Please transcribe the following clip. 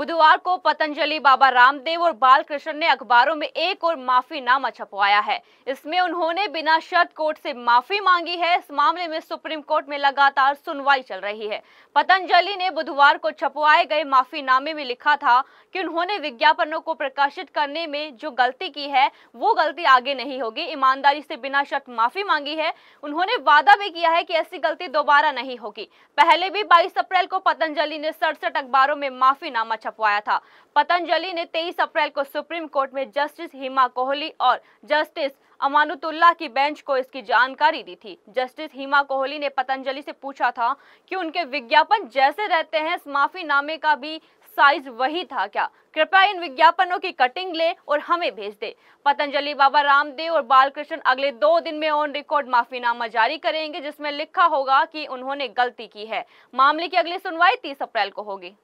बुधवार को पतंजलि बाबा रामदेव और बालकृष्ण ने अखबारों में एक और माफीनामा छपवाया है इसमें उन्होंने बिना शर्त कोर्ट से माफी मांगी है इस मामले में सुप्रीम कोर्ट में लगातार सुनवाई चल रही है पतंजलि ने बुधवार को छपवाए गए माफीनामे में लिखा था कि उन्होंने विज्ञापनों को प्रकाशित करने में जो गलती की है वो गलती आगे नहीं होगी ईमानदारी से बिना शर्त माफी मांगी है उन्होंने वादा भी किया है कि ऐसी गलती दोबारा नहीं होगी पहले भी बाईस अप्रैल को पतंजलि ने सड़सठ अखबारों में माफीनामा छपा छपवाया था पतंजलि ने 23 अप्रैल को सुप्रीम कोर्ट में जस्टिस हिमा कोहली और जस्टिस अमानुतुल्ला की बेंच को इसकी जानकारी दी थी जस्टिस हिमा कोहली ने पतंजलि से पूछा था कि उनके विज्ञापन जैसे रहते हैं इस माफीनामे का भी साइज वही था क्या कृपया इन विज्ञापनों की कटिंग ले और हमें भेज दे पतंजलि बाबा रामदेव और बालकृष्ण अगले दो दिन में ऑन रिकॉर्ड माफीनामा जारी करेंगे जिसमें लिखा होगा कि उन्होंने गलती की है मामले की अगली सुनवाई 30 अप्रैल को होगी